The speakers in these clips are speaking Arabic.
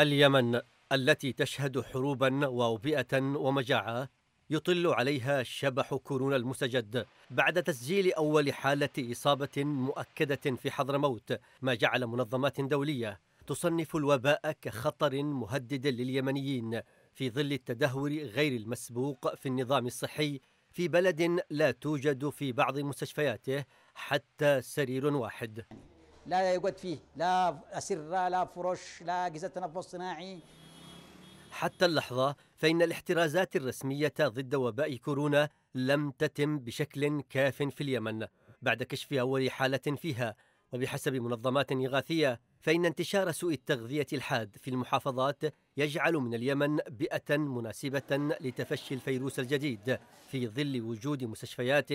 اليمن التي تشهد حروبا واوبئه ومجاعه يطل عليها شبح كورونا المستجد بعد تسجيل اول حاله اصابه مؤكده في حضرموت ما جعل منظمات دوليه تصنف الوباء كخطر مهدد لليمنيين في ظل التدهور غير المسبوق في النظام الصحي في بلد لا توجد في بعض مستشفياته حتى سرير واحد لا يوجد فيه لا أسرة لا فرش لا أجهزة تنفس صناعي حتى اللحظة فإن الاحترازات الرسمية ضد وباء كورونا لم تتم بشكل كاف في اليمن بعد كشف أول حالة فيها وبحسب منظمات إغاثية فإن انتشار سوء التغذية الحاد في المحافظات يجعل من اليمن بيئة مناسبة لتفشي الفيروس الجديد في ظل وجود مستشفيات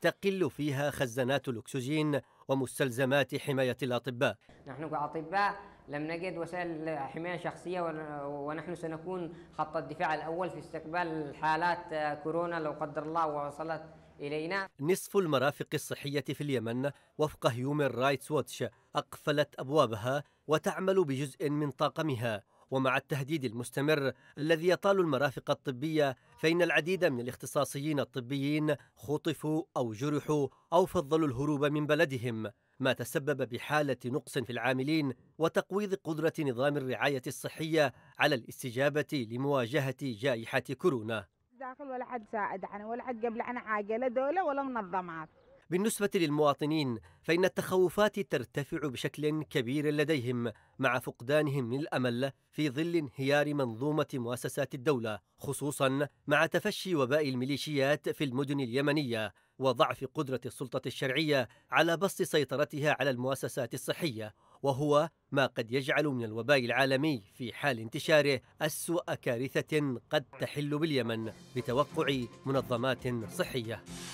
تقل فيها خزانات الأكسجين ومستلزمات حماية الأطباء نحن كأطباء لم نجد وسائل حماية شخصية ونحن سنكون خط الدفاع الأول في استقبال حالات كورونا لو قدر الله ووصلت إلينا نصف المرافق الصحية في اليمن وفق هيومن رايتس ووتش أقفلت أبوابها وتعمل بجزء من طاقمها ومع التهديد المستمر الذي يطال المرافق الطبية فإن العديد من الاختصاصيين الطبيين خطفوا أو جرحوا أو فضلوا الهروب من بلدهم ما تسبب بحالة نقص في العاملين وتقويض قدرة نظام الرعاية الصحية على الاستجابة لمواجهة جائحة كورونا داخل ولا حد ساعد عنا ولا حد قبل عنا عاجلة دولة ولا منظمات بالنسبة للمواطنين فإن التخوفات ترتفع بشكل كبير لديهم مع فقدانهم للأمل في ظل انهيار منظومة مؤسسات الدولة خصوصا مع تفشي وباء الميليشيات في المدن اليمنية وضعف قدرة السلطة الشرعية على بسط سيطرتها على المؤسسات الصحية وهو ما قد يجعل من الوباء العالمي في حال انتشاره أسوأ كارثة قد تحل باليمن بتوقع منظمات صحية